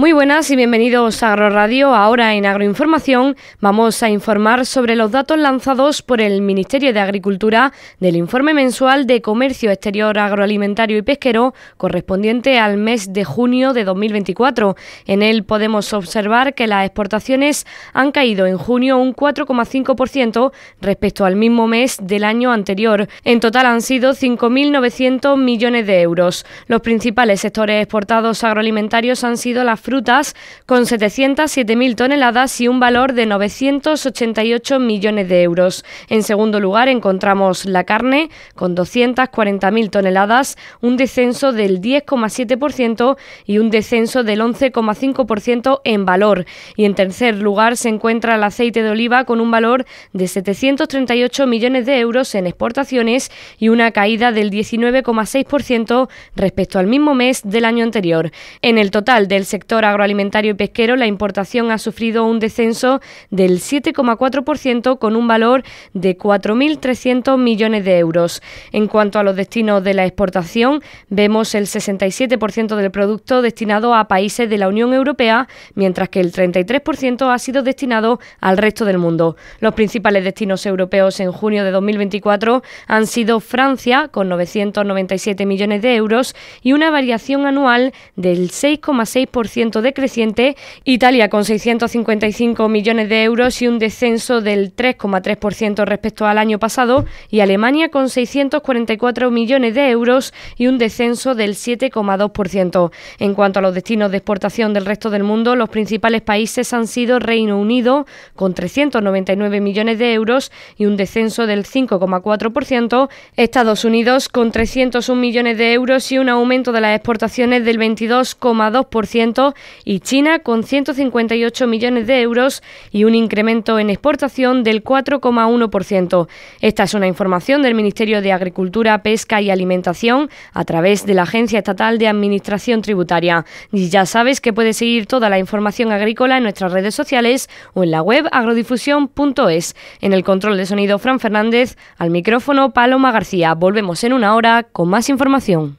Muy buenas y bienvenidos a AgroRadio. Ahora en Agroinformación vamos a informar sobre los datos lanzados por el Ministerio de Agricultura del informe mensual de Comercio Exterior Agroalimentario y Pesquero correspondiente al mes de junio de 2024. En él podemos observar que las exportaciones han caído en junio un 4,5% respecto al mismo mes del año anterior. En total han sido 5.900 millones de euros. Los principales sectores exportados agroalimentarios han sido las frutas, con 707.000 toneladas y un valor de 988 millones de euros. En segundo lugar encontramos la carne, con 240.000 toneladas, un descenso del 10,7% y un descenso del 11,5% en valor. Y en tercer lugar se encuentra el aceite de oliva, con un valor de 738 millones de euros en exportaciones y una caída del 19,6% respecto al mismo mes del año anterior. En el total del sector agroalimentario y pesquero, la importación ha sufrido un descenso del 7,4% con un valor de 4.300 millones de euros. En cuanto a los destinos de la exportación, vemos el 67% del producto destinado a países de la Unión Europea, mientras que el 33% ha sido destinado al resto del mundo. Los principales destinos europeos en junio de 2024 han sido Francia, con 997 millones de euros, y una variación anual del 6,6% decreciente, Italia con 655 millones de euros y un descenso del 3,3% respecto al año pasado, y Alemania con 644 millones de euros y un descenso del 7,2%. En cuanto a los destinos de exportación del resto del mundo, los principales países han sido Reino Unido con 399 millones de euros y un descenso del 5,4%, Estados Unidos con 301 millones de euros y un aumento de las exportaciones del 22,2%, y China con 158 millones de euros y un incremento en exportación del 4,1%. Esta es una información del Ministerio de Agricultura, Pesca y Alimentación a través de la Agencia Estatal de Administración Tributaria. Y ya sabes que puedes seguir toda la información agrícola en nuestras redes sociales o en la web agrodifusión.es. En el control de sonido, Fran Fernández, al micrófono, Paloma García. Volvemos en una hora con más información.